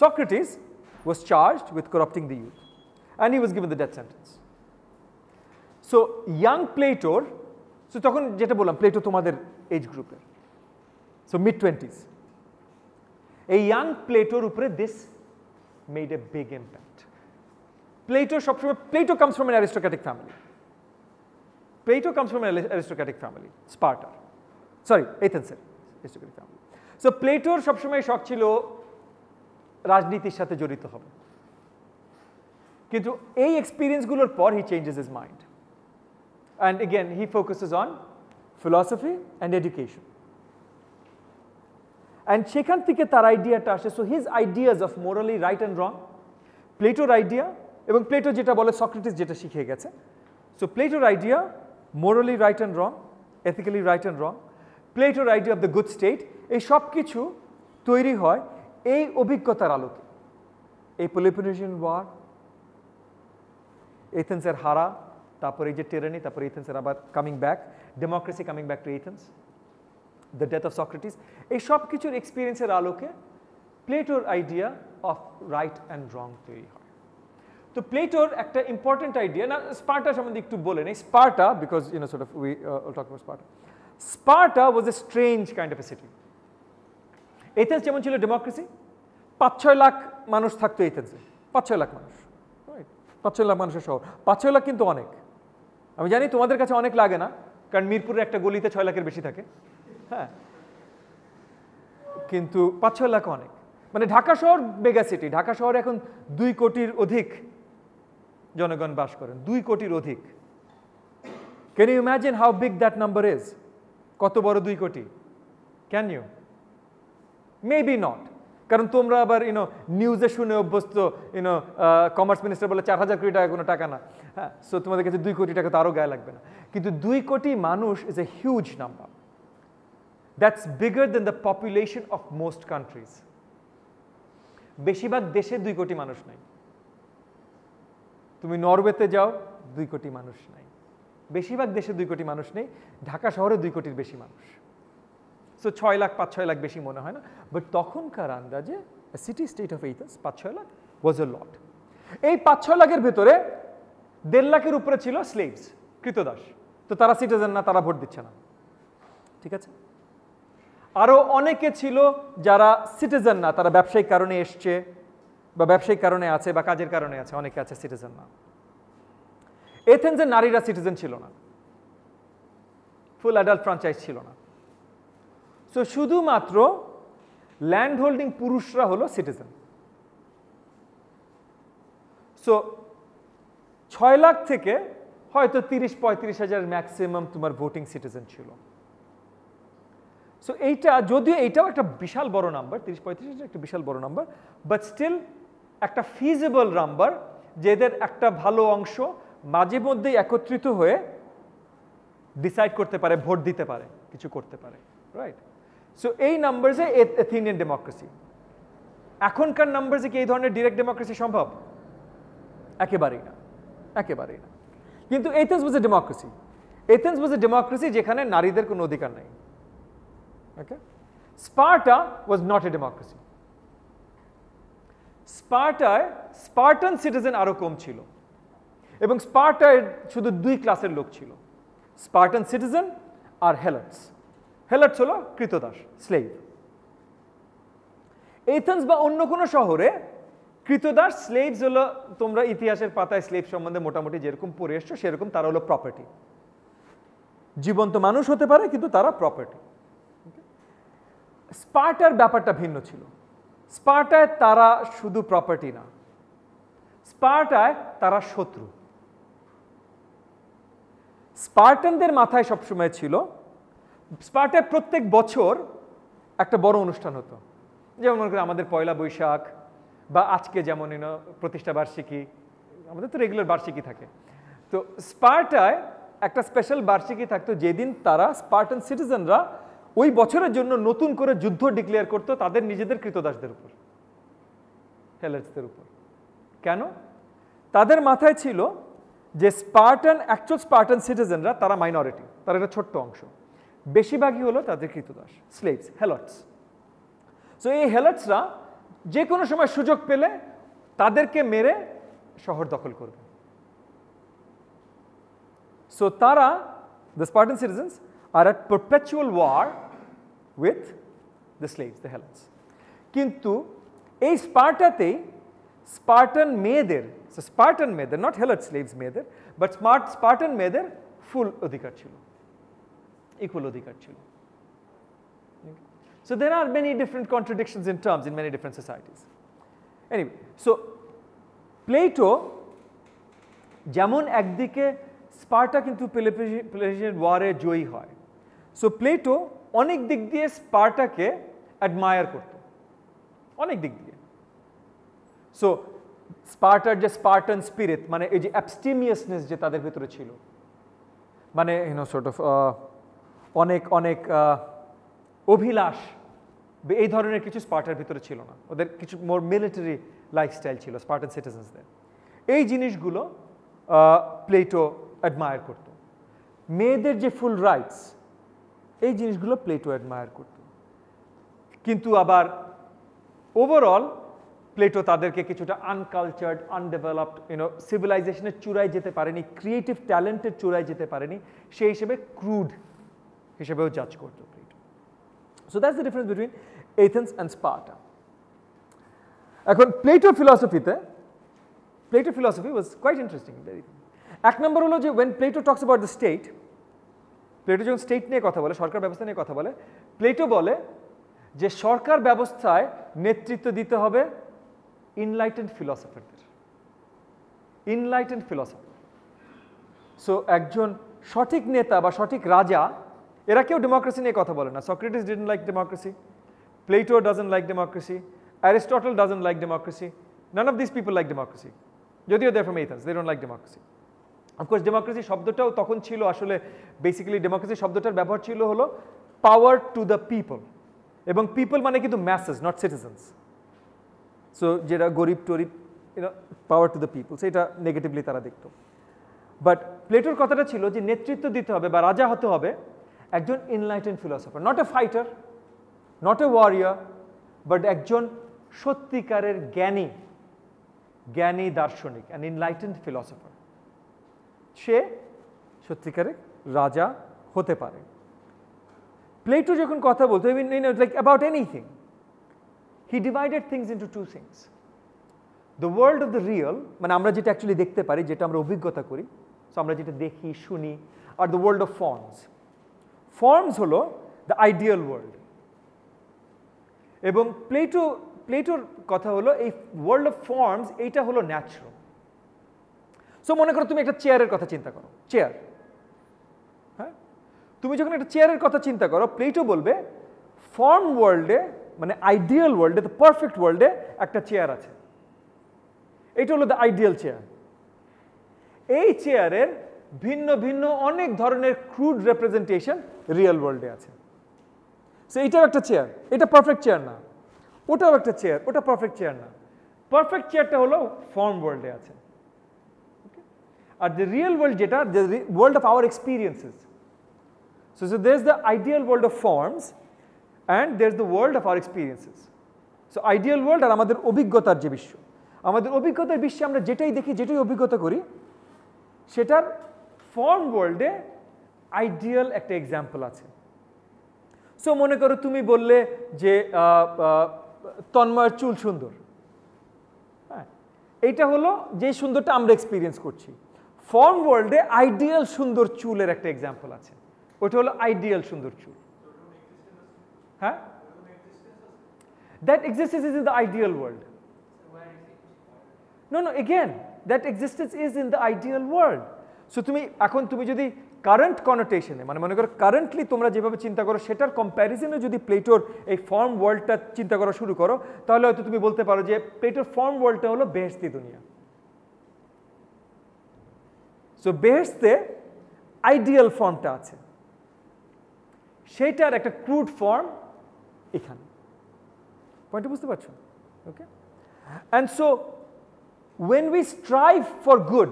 Socrates was charged with corrupting the youth and he was given the death sentence. So young Plato, so তখন যেটা বললাম Plato তোমাদের age group So mid 20s. A young Plato উপরে this made a big impact. Plato Plato comes from an aristocratic family. Plato comes from an aristocratic family, Sparta. Sorry, Athens aristocratic family. So Plato সবসময় শখ ছিল রাজনীতির সাথে জড়িত হবে কিন্তু এই এক্সপিরিয়েন্সগুলোর পর he changes his mind and again he focuses on philosophy and education and সেখান থেকে তার আইডিয়াটা আসে so his ideas of morally right and wrong প্লেটোর আইডিয়া এবং প্লেটো যেটা বলে সক্রেটিস যেটা শিখে গেছে সো প্লেটোর idea morally right and wrong ethically right and wrong প্লেটোর idea of the good state এই সব কিছু তৈরি হয় এই অভিজ্ঞতার আলোকে এই পলিপিনেশন ওয়ার এথেন্সের হারা তারপরে এই যে টেরানি তারপরে এথেন্সের আবার coming back democracy coming back to Athens the death of Socrates এই সব কিছুর এক্সপিরিয়েন্সের আলোকে প্লেটোর idea of right and wrong তৈরি হয় তো প্লেটোর একটা ইম্পর্টেন্ট আইডিয়া না স্পার্টা সম্বন্ধে একটু বলে নেই Sparta because you know sort of we talk Sparta Sparta was a strange kind of a city Athens যেমন ছিল ডেমোক্রেসি পাঁচ ছয় লাখ মানুষ থাকতো এথেন্সে পাঁচ ছয় লাখ মানুষ পাঁচ ছয় লাখ মানুষের শহর পাঁচ ছয় লাখ কিন্তু অনেক আমি জানি তোমাদের কাছে অনেক লাগে না কারণ মিরপুরের একটা গলিতে ছয় লাখের বেশি থাকে হ্যাঁ কিন্তু পাঁচ ছয় লাখ অনেক মানে ঢাকা শহর মেগা সিটি ঢাকা শহরে এখন দুই কোটির অধিক জনগণ বাস করেন দুই কোটির অধিক can you imagine how big that number is কত বড় দুই কোটি ক্যান ইউ মেবি নট কারণ তোমরা আবার ইউনো নিউজে শুনে অভ্যস্ত ইউনো কমার্স মিনিস্টার বলে চার হাজার কোটি টাকা কোনো টাকা না হ্যাঁ সো তোমাদের কাছে দুই কোটি টাকা তো আরও গায়ে লাগবে না কিন্তু দুই কোটি মানুষ is a huge number that's bigger than the population of most countries বেশিরভাগ দেশে দুই কোটি মানুষ নাই তুমি নরওয়েতে যাও দুই কোটি মানুষ নাই বেশিরভাগ দেশে দুই কোটি মানুষ নেই ঢাকা শহরে দুই কোটির বেশি মানুষ সো ছয় লাখ পাঁচ ছয় লাখ বেশি মনে হয় না বাট তখনকার আন্দাজে সিটি স্টেট অফ এইথেন্স পাঁচ ছয় লাখ ওয়াজ এ লট এই পাঁচ ছয় লাখের ভেতরে দেড় লাখের উপরে ছিল স্লেভস কৃতদাস তো তারা সিটিজেন না তারা ভোট দিচ্ছে না ঠিক আছে আরও অনেকে ছিল যারা সিটিজেন না তারা ব্যবসায়িক কারণে এসছে বা ব্যবসায়িক কারণে আছে বা কাজের কারণে আছে অনেকে আছে সিটিজেন না এথেন্সের নারীরা সিটিজেন ছিল না ফুল অ্যাডাল্ট ফ্রাঞ্চাইজ ছিল না সো শুধুমাত্র ল্যান্ড হোল্ডিং পুরুষরা হলো সিটিজেন সো ছয় লাখ থেকে হয়তো তিরিশ পঁয়ত্রিশ হাজার ম্যাক্সিমাম তোমার ভোটিং সিটিজেন ছিল সো এইটা যদিও এইটাও একটা বিশাল বড় নাম্বার তিরিশ পঁয়ত্রিশ হাজার একটা বিশাল বড় নাম্বার বাট স্টিল একটা ফিজেবল নাম্বার যেদের একটা ভালো অংশ মাঝে মধ্যেই একত্রিত হয়ে ডিসাইড করতে পারে ভোট দিতে পারে কিছু করতে পারে রাইট সো এই নাম্বারসে এথিনিয়ান ডেমোক্রেসি এখনকার নাম্বারসে কি এই ধরনের ডিরেক্ট ডেমোক্রেসি সম্ভব একেবারেই না একেবারেই না কিন্তু এথেন্স বুঝে ডেমোক্রেসি এথেন্স বুঝে ডেমোক্রেসি যেখানে নারীদের কোনো অধিকার নেই okay Sparta was not a democracy স্পার্টায় স্পার্টান সিটিজেন আরও কম ছিল এবং স্পার্টায় শুধু দুই ক্লাসের লোক ছিল স্পার্টান সিটিজেন আর হেলটস হেলাট হলো কৃতদাস স্লেভ এথেন্স বা অন্য কোনো শহরে কৃতদাস স্লেভস হলো তোমরা ইতিহাসের পাতায় স্লেভ সম্বন্ধে মোটামুটি যেরকম পড়ে এসছো সেরকম তারা হলো প্রপার্টি জীবন্ত মানুষ হতে পারে কিন্তু তারা প্রপার্টি স্পার্টার ব্যাপারটা ভিন্ন ছিল স্পার্টায় তারা শুধু প্রপার্টি না স্পার্টায় তারা শত্রু স্পার্টানদের মাথায় সবসময় ছিল স্পার্টে প্রত্যেক বছর একটা বড় অনুষ্ঠান হতো যেমন মনে করি আমাদের পয়লা বৈশাখ বা আজকে যেমন এন প্রতিষ্ঠা বার্ষিকী আমাদের তো রেগুলার বার্ষিকী থাকে তো স্পার্টায় একটা স্পেশাল বার্ষিকী থাকতো যেদিন তারা স্পার্টন সিটিজেনরা ওই বছরের জন্য নতুন করে যুদ্ধ ডিক্লেয়ার করতো তাদের নিজেদের কৃতদাসদের উপর হেলার্সদের উপর কেন তাদের মাথায় ছিল যে স্পার্টন অ্যাকচুয়াল স্পার্টন সিটিজেনরা তারা মাইনরিটি তারা একটা ছোট্ট অংশ বেশিভাগই হলো তাদেরকে কৃতদাস 슬েভস হেলটস সো এই হেলটসরা যে কোনো সময় সুযোগ পেলে তাদেরকে মেরে শহর দখল করবে সো তারা the Spartan citizens are at perpetual war with the slaves the helots কিন্তু এই স্পার্টাতে Spartan mother Spartan mother not helot slaves mother but smart Spartan mother full অধিকার ছিল ইকুয়াল অধিকার ছিল so there are many different contradictions in terms in many different societies anyway so Plato যেমন একদিকে Sparta কিন্তু পিলিপেলিয়ান ওয়ারে জয়ী হয় সো প্লেটো অনেক দিক দিয়ে স্পার্টাকে অ্যাডমায়ার করত অনেক দিক দিয়ে সো স্পার্টার যে স্পার্টান স্পিরিট মানে ইজ এপস্টিমিয়াসনেস যে তাদের ভিতরে ছিল মানে ইউ নো সর্ট অফ অনেক অনেক অভিলাষ এই ধরনের কিছু স্পার্টার ভিতরে ছিল না ওদের কিছু মোর মিলিটারি লাইফস্টাইল ছিল স্পার্টান সিটিজেন্সদের এই জিনিসগুলো প্লেটো অ্যাডমায়ার করত মেয়েদের যে ফুল রাইটস এই জিনিসগুলো প্লেটো অ্যাডমায়ার করত কিন্তু আবার ওভারঅল প্লেটো তাদেরকে কিছুটা আনকালচার্ড আনডেভেলপড ইউনো সিভিলাইজেশনের চূড়ায় যেতে পারেনি ক্রিয়েটিভ ট্যালেন্টের চূড়ায় যেতে পারেনি সেই হিসেবে ক্রুড হিসেবেও জাজ করতো greed so that's the difference between Athens and Sparta এখন প্লেটো ফিলসফিতে Plato philosophy was quite interesting এক নম্বর হলো যে when Plato talks about the state Plato যখন স্টেট নিয়ে কথা বলে সরকার ব্যবস্থা নিয়ে কথা বলে প্লেটো বলে যে সরকার ব্যবস্থায় নেতৃত্ব দিতে হবে ইনলাইটেন্ড ফিলসফারদের ইনলাইটেন্ড ফিলসফার সো একজন সঠিক নেতা বা সঠিক রাজা এরা কেউ ডেমোক্রেসি নিয়ে কথা বলে না Socrates didn't like democracy Plato doesn't like democracy Aristotle doesn't like democracy none of this people like democracy যদিও they from Athens they don't like democracy of course democracy শব্দটাও তখন ছিল আসলে বেসিক্যালি ডেমোক্রেসি শব্দটার ব্যবহার ছিল হলো পাওয়ার টু দ্য পিপল এবং পিপল মানে কিন্তু ম্যাসেজ নট সিটিজেন্স সো যেটা গরিব টরিব পাওয়ার টু দ্য পিপল সেটা নেগেটিভলি তারা দেখত বাট প্লেটোর কথাটা ছিল যে নেতৃত্ব দিতে হবে বা রাজা হতে হবে একজন enlightened philosopher not a fighter not a warrior but একজন সত্যিকারের জ্ঞানী জ্ঞানী দার্শনিক অ্যান ইনলাইটেন্ড ফিলসফার সে সত্যিকারের রাজা হতে পারে প্লেটো যখন কথা বলতো like about anything he divided things into two things the world of the real মানে আমরা যেটা অ্যাকচুয়ালি দেখতে পারি যেটা আমরা অভিজ্ঞতা করি সো আমরা যেটা দেখি শুনি আর the world of forms forms হলো দ্য আইডিয়াল ওয়ার্ল্ড এবং প্লেটো প্লেটোর কথা হলো এই ওয়ার্ল্ড অফ ফর্মস এইটা হলো ন্যাচুরাল সো মনে করো তুমি একটা চেয়ারের কথা চিন্তা করো চেয়ার হ্যাঁ তুমি যখন একটা চেয়ারের কথা চিন্তা করো প্লেটো বলবে ফর্ম ওয়ার্ল্ডে মানে আইডিয়াল ওয়ার্ল্ডে দ্য পারফেক্ট ওয়ার্ল্ডে একটা চেয়ার আছে এইটা হলো দ্য আইডিয়াল চেয়ার এই চেয়ারের ভিন্ন ভিন্ন অনেক ধরনের ক্রুড রেপ্রেজেন্টেশন রিয়েল ওয়ার্ল্ডে আছে সো এইটাও একটা চেয়ার এটা পারফেক্ট চেয়ার না ওটাও একটা চেয়ার ওটা পারফেক্ট চেয়ার না পারফেক্ট চেয়ারটা হলো ফর্ম ওয়ার্ল্ডে আছে আর দ্য রিয়েল ওয়ার্ল্ড যেটা the world of our experiences so so there is the ideal world of forms and there is the world of our experiences so ideal world আর আমাদের অভিজ্ঞতার যে বিশ্ব আমাদের অভিজ্ঞতার বিশ্বে আমরা যেটাই দেখি যেটাই অভিজ্ঞতা করি সেটার ফর্ম ওয়ার্ল্ডে আইডিয়াল একটা এক্সাম্পল আছে সো মনে করো তুমি বললে যে তন্ময়ের চুল সুন্দর হ্যাঁ এইটা হলো যে সুন্দরটা আমরা এক্সপিরিয়েন্স করছি ফর্ম ওয়ার্ল্ডে আইডিয়াল সুন্দর চুলের একটা এক্সাম্পল আছে ওইটা হলো আইডিয়াল সুন্দর চুল হ্যাঁ that existence is in the ideal world no no again that existence is in the ideal world so তুমি এখন তুমি যদি কারেন্ট কনোটেশনে মানে মনে করো কারেন্টলি তোমরা যেভাবে চিন্তা করো সেটার কম্প্যারিজনে যদি প্লেটোর এই ফর্ম ওয়ার্ল্ডটা চিন্তা করা শুরু করো তাহলে হয়তো তুমি বলতে পারো যে প্লেটোর ফর্ম ওয়ার্ল্ডটা হলো বেহস্তি দুনিয়া সো বেহস্তে আইডিয়াল ফর্মটা আছে সেইটার একটা ক্রুড ফর্ম এখানে পয়েন্ট বুঝতে পারছো okay and so when we strive for good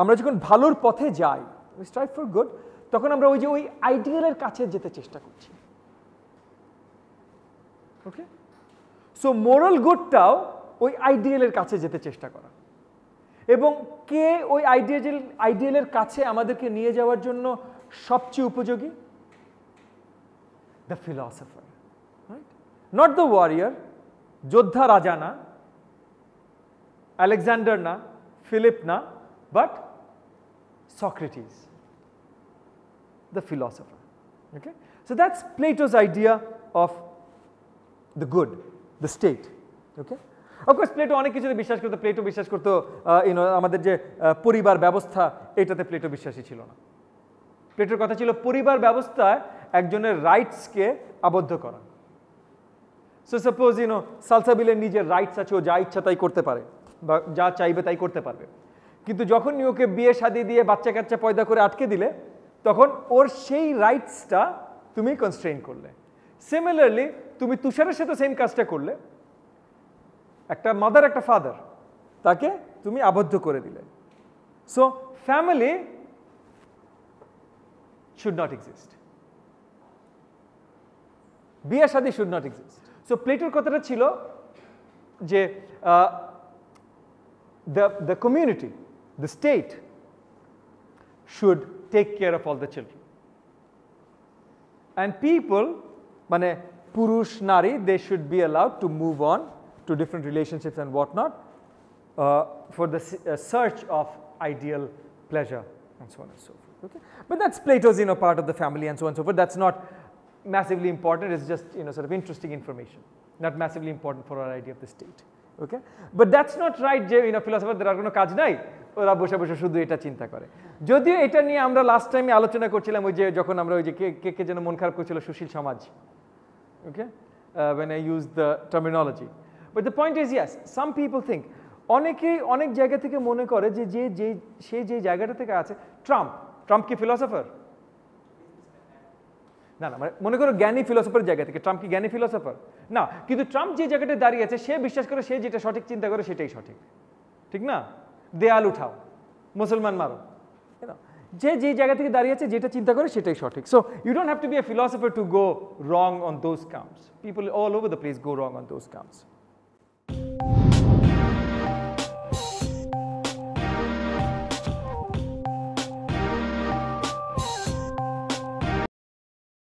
আমরা যখন ভালোর পথে যাই স্ট্রাইভ ফর গুড তখন আমরা ওই যে ওই আইডিয়ালের কাছে যেতে চেষ্টা করছি ওকে সো মোরাল গুডটাও ওই আইডিয়ালের কাছে যেতে চেষ্টা করা এবং কে ওই আইডিয়াল আইডিয়ালের কাছে আমাদেরকে নিয়ে যাওয়ার জন্য সবচেয়ে উপযোগী the philosopher not the warrior যোদ্ধা রাজা না আলেকজান্ডার না ফিলিপ না but Socrates, the philosopher. Okay? So that's Plato's idea of the good, the state. Okay? Of course Plato অনেক কিছুতে বিশ্বাস করতো প্লেটো বিশ্বাস করতো ইউনো আমাদের যে পরিবার ব্যবস্থা এটাতে প্লেটো বিশ্বাসী ছিল না প্লেটোর কথা ছিল পরিবার ব্যবস্থায় একজনের রাইটসকে আবদ্ধ করা সো সাপোজ ইউনো সালসাবিলের নিজের রাইটস আছে ও যা ইচ্ছা তাই করতে পারে বা যা চাইবে তাই করতে পারবে কিন্তু যখন ওকে বিয়ে শাদি দিয়ে বাচ্চা কাচ্চা পয়দা করে আটকে দিলে তখন ওর সেই রাইটসটা তুমি কনস্ট্রেন করলে সিমিলারলি তুমি তুষারের সাথে সেম কাজটা করলে একটা মাদার একটা ফাদার তাকে তুমি আবদ্ধ করে দিলে so family should not exist বিয়ে শাদি শুড নট এক্সিস্ট সো প্লেটোর কথাটা ছিল যে the the community the state should take care of all the children. And people, mane purush nari, they should be allowed to move on to different relationships and whatnot uh, for the uh, search of ideal pleasure and so on and so forth. Okay? But that's Plato's you know part of the family and so on and so forth. That's not massively important. It's just you know sort of interesting information, not massively important for our idea of the state. Okay but that's not right যে you know ফিলসফারদের আর কোনো কাজ নাই ওরা বসে বসে শুধু এটা চিন্তা করে যদিও এটা নিয়ে আমরা লাস্ট টাইমে আলোচনা করছিলাম ওই যে যখন আমরা ওই যে কে কে কে যেন মন খারাপ করছিল সুশীল সমাজ okay when I use the terminology but the point is as some people think অনেকেই অনেক জায়গা থেকে মনে করে যে যে যে সে যে জায়গাটা থেকে আছে ট্রাম্প ট্রাম্প কি ফিলসফার না না মানে মনে করো জ্ঞানী ফিলোসফার জায়গা থেকে ট্রাম্প কি জ্ঞানী ফিলোসফার না কিন্তু ট্রাম্প যে জায়গাটা দাঁড়িয়ে আছে সে বিশ্বাস করে সে যেটা সঠিক চিন্তা করে সেটাই সঠিক ঠিক না দেয়াল উঠাও মুসলমান মারো যে যে জায়গা থেকে দাঁড়িয়ে আছে যেটা চিন্তা করে সেটাই সঠিক so you don't have to be a philosopher to go wrong on those counts people all over the place go wrong on those counts